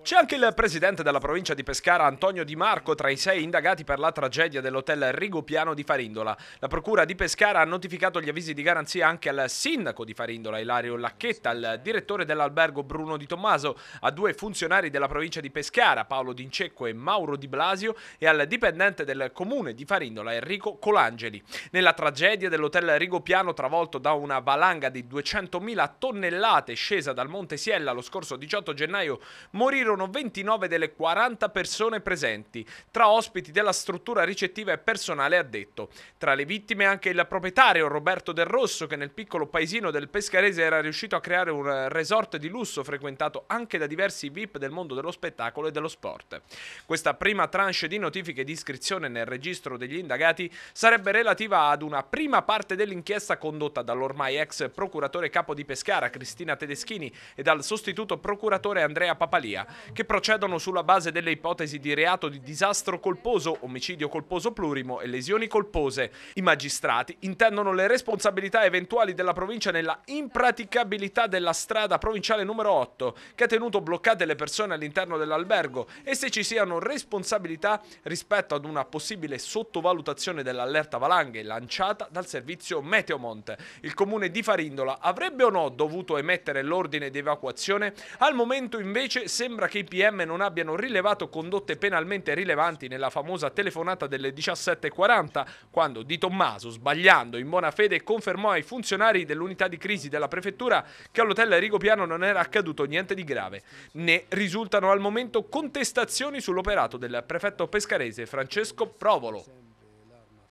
C'è anche il presidente della provincia di Pescara, Antonio Di Marco, tra i sei indagati per la tragedia dell'hotel Rigopiano di Farindola. La procura di Pescara ha notificato gli avvisi di garanzia anche al sindaco di Farindola, Ilario Lacchetta, al direttore dell'albergo Bruno Di Tommaso, a due funzionari della provincia di Pescara, Paolo D'Incecco e Mauro Di Blasio, e al dipendente del comune di Farindola, Enrico Colangeli. Nella tragedia dell'hotel Rigopiano, travolto da una valanga di 200.000 tonnellate scesa dal Monte Siella lo scorso 18 gennaio, gennaio morirono 29 delle 40 persone presenti, tra ospiti della struttura ricettiva e personale addetto. Tra le vittime anche il proprietario Roberto Del Rosso che nel piccolo paesino del Pescarese era riuscito a creare un resort di lusso frequentato anche da diversi VIP del mondo dello spettacolo e dello sport. Questa prima tranche di notifiche di iscrizione nel registro degli indagati sarebbe relativa ad una prima parte dell'inchiesta condotta dall'ormai ex procuratore capo di Pescara Cristina Tedeschini e dal sostituto procuratore Andrea Andrea Papalia, che procedono sulla base delle ipotesi di reato di disastro colposo, omicidio colposo plurimo e lesioni colpose. I magistrati intendono le responsabilità eventuali della provincia nella impraticabilità della strada provinciale numero 8, che ha tenuto bloccate le persone all'interno dell'albergo e se ci siano responsabilità rispetto ad una possibile sottovalutazione dell'allerta valanghe lanciata dal servizio Meteomont. Il comune di Farindola avrebbe o no dovuto emettere l'ordine di evacuazione al momento invece sembra che i PM non abbiano rilevato condotte penalmente rilevanti nella famosa telefonata delle 17.40, quando Di Tommaso, sbagliando in buona fede, confermò ai funzionari dell'unità di crisi della prefettura che all'hotel Rigopiano non era accaduto niente di grave. Ne risultano al momento contestazioni sull'operato del prefetto pescarese Francesco Provolo.